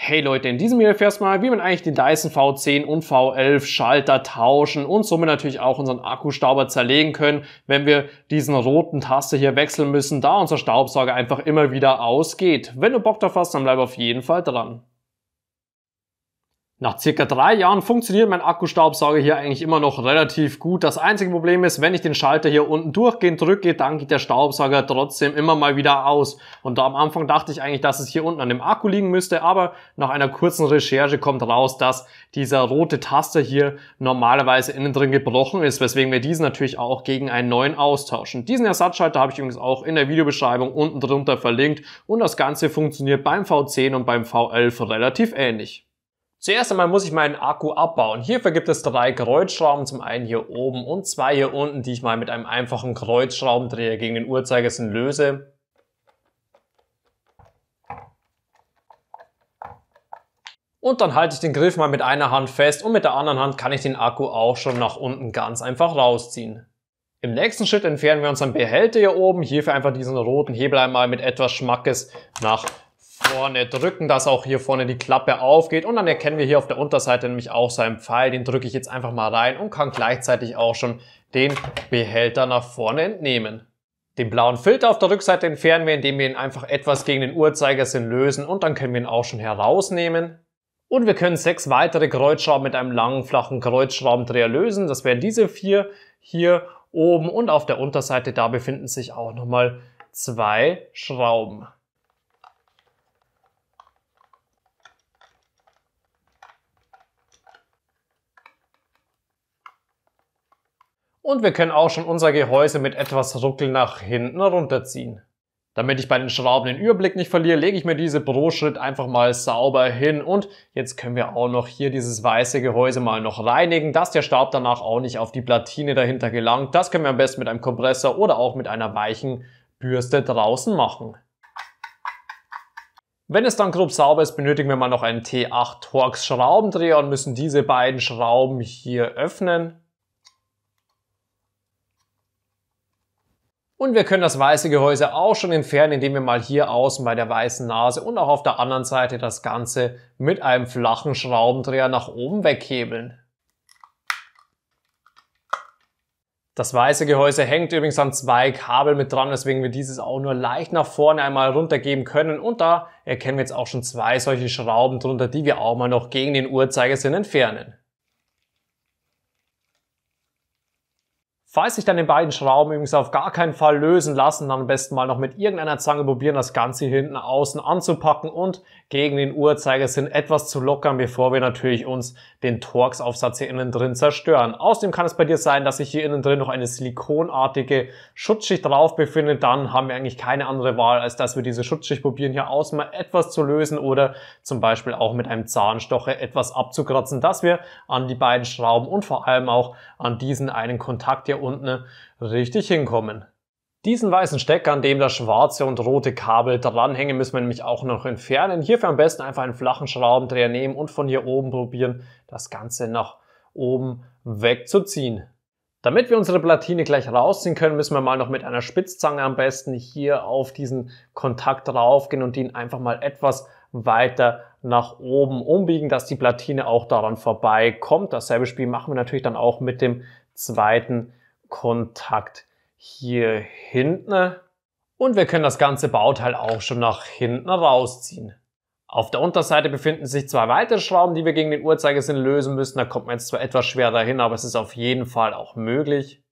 Hey Leute, in diesem Video erfährst du mal, wie man eigentlich den Dyson V10 und V11 Schalter tauschen und somit natürlich auch unseren Akkustauber zerlegen können, wenn wir diesen roten Taste hier wechseln müssen, da unser Staubsauger einfach immer wieder ausgeht. Wenn du Bock drauf hast, dann bleib auf jeden Fall dran. Nach circa drei Jahren funktioniert mein Akkustaubsauger hier eigentlich immer noch relativ gut. Das einzige Problem ist, wenn ich den Schalter hier unten durchgehend drücke, dann geht der Staubsauger trotzdem immer mal wieder aus. Und da am Anfang dachte ich eigentlich, dass es hier unten an dem Akku liegen müsste, aber nach einer kurzen Recherche kommt raus, dass dieser rote Taster hier normalerweise innen drin gebrochen ist, weswegen wir diesen natürlich auch gegen einen neuen austauschen. Diesen Ersatzschalter habe ich übrigens auch in der Videobeschreibung unten drunter verlinkt und das Ganze funktioniert beim V10 und beim V11 relativ ähnlich. Zuerst einmal muss ich meinen Akku abbauen. Hierfür gibt es drei Kreuzschrauben, zum einen hier oben und zwei hier unten, die ich mal mit einem einfachen Kreuzschraubendreher gegen den Uhrzeigersinn löse. Und dann halte ich den Griff mal mit einer Hand fest und mit der anderen Hand kann ich den Akku auch schon nach unten ganz einfach rausziehen. Im nächsten Schritt entfernen wir unseren Behälter hier oben, hierfür einfach diesen roten Hebel einmal mit etwas Schmackes nach vorne drücken, dass auch hier vorne die Klappe aufgeht und dann erkennen wir hier auf der Unterseite nämlich auch seinen Pfeil, den drücke ich jetzt einfach mal rein und kann gleichzeitig auch schon den Behälter nach vorne entnehmen. Den blauen Filter auf der Rückseite entfernen wir, indem wir ihn einfach etwas gegen den Uhrzeigersinn lösen und dann können wir ihn auch schon herausnehmen. Und wir können sechs weitere Kreuzschrauben mit einem langen, flachen Kreuzschraubendreher lösen. Das wären diese vier hier oben und auf der Unterseite, da befinden sich auch nochmal zwei Schrauben. Und wir können auch schon unser Gehäuse mit etwas Ruckel nach hinten runterziehen. Damit ich bei den Schrauben den Überblick nicht verliere, lege ich mir diese pro Schritt einfach mal sauber hin und jetzt können wir auch noch hier dieses weiße Gehäuse mal noch reinigen, dass der Staub danach auch nicht auf die Platine dahinter gelangt. Das können wir am besten mit einem Kompressor oder auch mit einer weichen Bürste draußen machen. Wenn es dann grob sauber ist, benötigen wir mal noch einen T8 Torx Schraubendreher und müssen diese beiden Schrauben hier öffnen Und wir können das weiße Gehäuse auch schon entfernen, indem wir mal hier außen bei der weißen Nase und auch auf der anderen Seite das Ganze mit einem flachen Schraubendreher nach oben weghebeln. Das weiße Gehäuse hängt übrigens an zwei Kabel mit dran, weswegen wir dieses auch nur leicht nach vorne einmal runtergeben können. Und da erkennen wir jetzt auch schon zwei solche Schrauben drunter, die wir auch mal noch gegen den Uhrzeigersinn entfernen. Falls sich dann die beiden Schrauben übrigens auf gar keinen Fall lösen lassen, dann am besten mal noch mit irgendeiner Zange probieren, das Ganze hier hinten außen anzupacken und gegen den Uhrzeigersinn etwas zu lockern, bevor wir natürlich uns den Torx-Aufsatz hier innen drin zerstören. Außerdem kann es bei dir sein, dass sich hier innen drin noch eine silikonartige Schutzschicht drauf befindet. Dann haben wir eigentlich keine andere Wahl, als dass wir diese Schutzschicht probieren, hier außen mal etwas zu lösen oder zum Beispiel auch mit einem Zahnstocher etwas abzukratzen, dass wir an die beiden Schrauben und vor allem auch an diesen einen Kontakt hier unten äh, richtig hinkommen. Diesen weißen Stecker, an dem das schwarze und rote Kabel dranhängen, müssen wir nämlich auch noch entfernen. Hierfür am besten einfach einen flachen Schraubendreher nehmen und von hier oben probieren, das Ganze nach oben wegzuziehen. Damit wir unsere Platine gleich rausziehen können, müssen wir mal noch mit einer Spitzzange am besten hier auf diesen Kontakt raufgehen und ihn einfach mal etwas weiter nach oben umbiegen, dass die Platine auch daran vorbeikommt. Dasselbe Spiel machen wir natürlich dann auch mit dem zweiten Kontakt hier hinten. Und wir können das ganze Bauteil auch schon nach hinten rausziehen. Auf der Unterseite befinden sich zwei weitere Schrauben, die wir gegen den Uhrzeigersinn lösen müssen. Da kommt man jetzt zwar etwas schwer dahin, aber es ist auf jeden Fall auch möglich.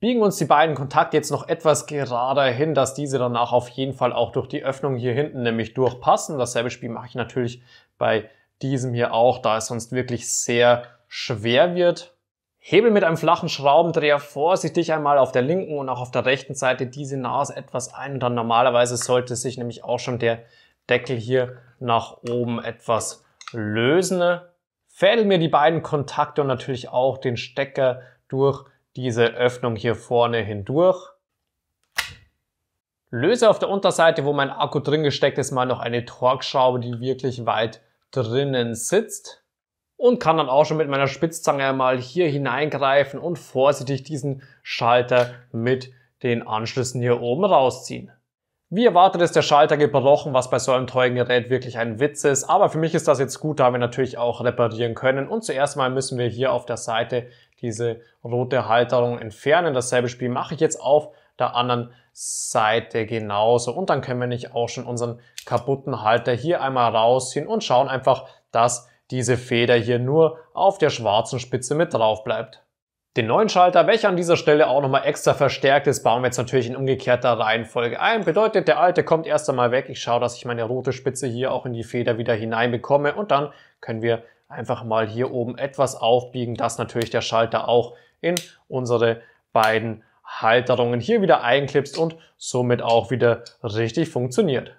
Biegen uns die beiden Kontakte jetzt noch etwas gerader hin, dass diese danach auf jeden Fall auch durch die Öffnung hier hinten nämlich durchpassen. Dasselbe Spiel mache ich natürlich bei diesem hier auch, da es sonst wirklich sehr schwer wird, hebel mit einem flachen Schraubendreher vorsichtig einmal auf der linken und auch auf der rechten Seite diese Nase etwas ein und dann normalerweise sollte sich nämlich auch schon der Deckel hier nach oben etwas lösen. Fädel mir die beiden Kontakte und natürlich auch den Stecker durch diese Öffnung hier vorne hindurch. Löse auf der Unterseite, wo mein Akku drin gesteckt ist, mal noch eine Torx-Schraube, die wirklich weit drinnen sitzt und kann dann auch schon mit meiner Spitzzange einmal hier hineingreifen und vorsichtig diesen Schalter mit den Anschlüssen hier oben rausziehen. Wie erwartet ist der Schalter gebrochen, was bei so einem teuren Gerät wirklich ein Witz ist, aber für mich ist das jetzt gut, da wir natürlich auch reparieren können und zuerst mal müssen wir hier auf der Seite diese rote Halterung entfernen. Dasselbe Spiel mache ich jetzt auf der anderen Seite genauso und dann können wir nicht auch schon unseren kaputten Halter hier einmal rausziehen und schauen einfach, dass diese Feder hier nur auf der schwarzen Spitze mit drauf bleibt. Den neuen Schalter, welcher an dieser Stelle auch nochmal extra verstärkt ist, bauen wir jetzt natürlich in umgekehrter Reihenfolge ein. Bedeutet, der alte kommt erst einmal weg. Ich schaue, dass ich meine rote Spitze hier auch in die Feder wieder hinein bekomme und dann können wir einfach mal hier oben etwas aufbiegen, dass natürlich der Schalter auch in unsere beiden Halterungen hier wieder einklipst und somit auch wieder richtig funktioniert.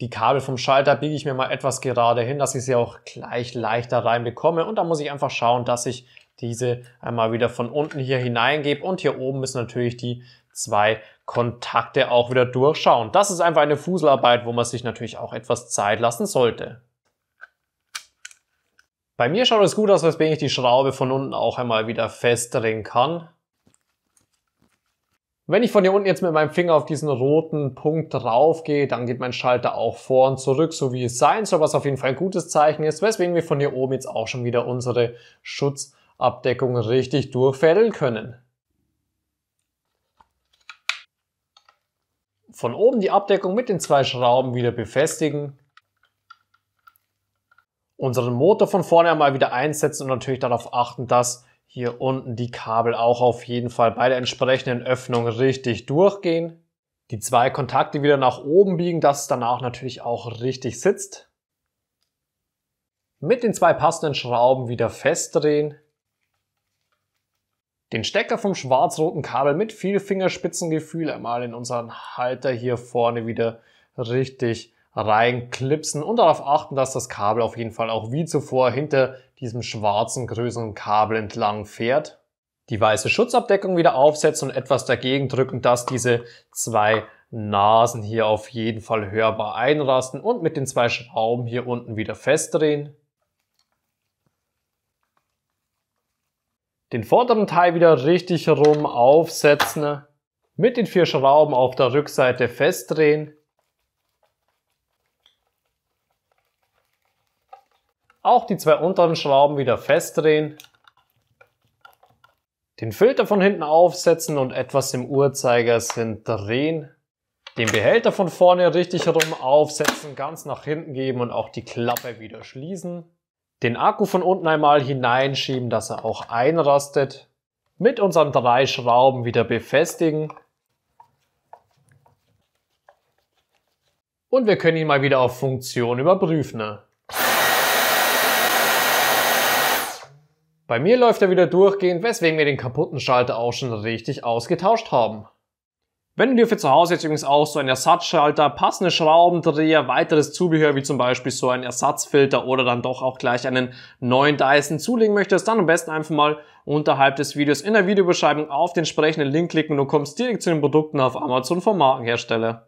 Die Kabel vom Schalter biege ich mir mal etwas gerade hin, dass ich sie auch gleich leichter reinbekomme. Und da muss ich einfach schauen, dass ich diese einmal wieder von unten hier hineingebe. Und hier oben müssen natürlich die zwei Kontakte auch wieder durchschauen. Das ist einfach eine Fuselarbeit, wo man sich natürlich auch etwas Zeit lassen sollte. Bei mir schaut es gut aus, weswegen ich die Schraube von unten auch einmal wieder festdrehen kann. Wenn ich von hier unten jetzt mit meinem Finger auf diesen roten Punkt drauf gehe, dann geht mein Schalter auch vor und zurück, so wie es sein soll, was auf jeden Fall ein gutes Zeichen ist, weswegen wir von hier oben jetzt auch schon wieder unsere Schutzabdeckung richtig durchfädeln können. Von oben die Abdeckung mit den zwei Schrauben wieder befestigen. Unseren Motor von vorne einmal wieder einsetzen und natürlich darauf achten, dass hier unten die Kabel auch auf jeden Fall bei der entsprechenden Öffnung richtig durchgehen. Die zwei Kontakte wieder nach oben biegen, dass es danach natürlich auch richtig sitzt. Mit den zwei passenden Schrauben wieder festdrehen. Den Stecker vom schwarz-roten Kabel mit viel Fingerspitzengefühl einmal in unseren Halter hier vorne wieder richtig reinklipsen und darauf achten, dass das Kabel auf jeden Fall auch wie zuvor hinter diesem schwarzen größeren Kabel entlang fährt, die weiße Schutzabdeckung wieder aufsetzt und etwas dagegen drücken, dass diese zwei Nasen hier auf jeden Fall hörbar einrasten und mit den zwei Schrauben hier unten wieder festdrehen. Den vorderen Teil wieder richtig rum aufsetzen, mit den vier Schrauben auf der Rückseite festdrehen Auch die zwei unteren Schrauben wieder festdrehen. Den Filter von hinten aufsetzen und etwas im Uhrzeigersinn drehen. Den Behälter von vorne richtig herum aufsetzen, ganz nach hinten geben und auch die Klappe wieder schließen. Den Akku von unten einmal hineinschieben, dass er auch einrastet. Mit unseren drei Schrauben wieder befestigen. Und wir können ihn mal wieder auf Funktion überprüfen. Ne? Bei mir läuft er wieder durchgehend, weswegen wir den kaputten Schalter auch schon richtig ausgetauscht haben. Wenn du dir für zu Hause jetzt übrigens auch so einen Ersatzschalter, passende Schraubendreher, weiteres Zubehör wie zum Beispiel so einen Ersatzfilter oder dann doch auch gleich einen neuen Dyson zulegen möchtest, dann am besten einfach mal unterhalb des Videos in der Videobeschreibung auf den entsprechenden Link klicken und du kommst direkt zu den Produkten auf Amazon vom Markenhersteller.